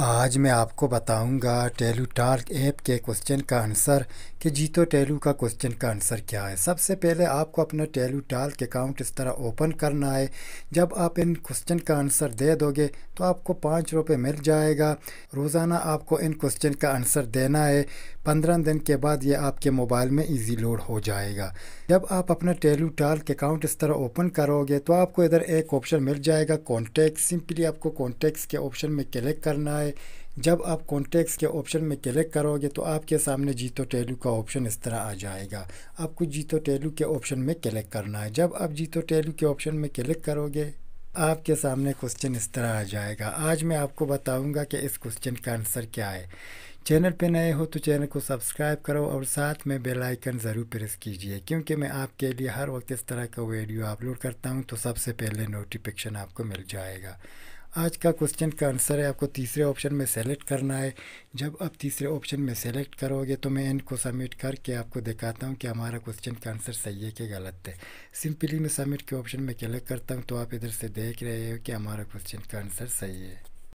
आज मैं आपको बताऊंगा टेलू टार्क ऐप के क्वेश्चन का आंसर कि जीतो टेलू का क्वेश्चन का आंसर क्या है सबसे पहले आपको अपना टेलू टार्क अकाउंट इस तरह ओपन करना है जब आप इन क्वेश्चन का आंसर दे दोगे तो आपको पाँच रुपये मिल जाएगा रोज़ाना आपको इन क्वेश्चन का आंसर देना है पंद्रह दिन के बाद ये आपके मोबाइल में ईजी लोड हो जाएगा जब आप अपना टेलू टार्क अकाउंट इस तरह ओपन करोगे तो आपको इधर एक ऑप्शन मिल जाएगा कॉन्टैक्ट सिंपली आपको कॉन्टैक्ट्स के ऑप्शन में क्लिक करना है है जब आप कॉन्टैक्ट्स के ऑप्शन में क्लिक करोगे तो आपके सामने जीतो टेलू का ऑप्शन इस तरह आ जाएगा आपको जीतो टेलू के ऑप्शन में क्लिक करना है जब आप जीतो टेलू के ऑप्शन में क्लिक करोगे आपके सामने क्वेश्चन इस तरह आ जाएगा आज मैं आपको बताऊंगा कि इस क्वेश्चन का आंसर क्या है चैनल पर नए हो तो चैनल को सब्सक्राइब करो और साथ में बेल आइकन ज़रूर प्रेस कीजिए क्योंकि मैं आपके लिए हर वक्त इस तरह का वीडियो अपलोड करता हूँ तो सबसे पहले नोटिफिकेशन आपको मिल जाएगा आज का क्वेश्चन का आंसर है आपको तीसरे ऑप्शन में सेलेक्ट करना है जब आप तीसरे ऑप्शन में सेलेक्ट करोगे तो मैं इनको सबमिट करके आपको दिखाता हूँ कि हमारा क्वेश्चन का आंसर सही है कि गलत है सिंपली मैं सबमिट के ऑप्शन में क्लिक करता हूँ तो आप इधर से देख रहे हो कि हमारा क्वेश्चन का आंसर सही है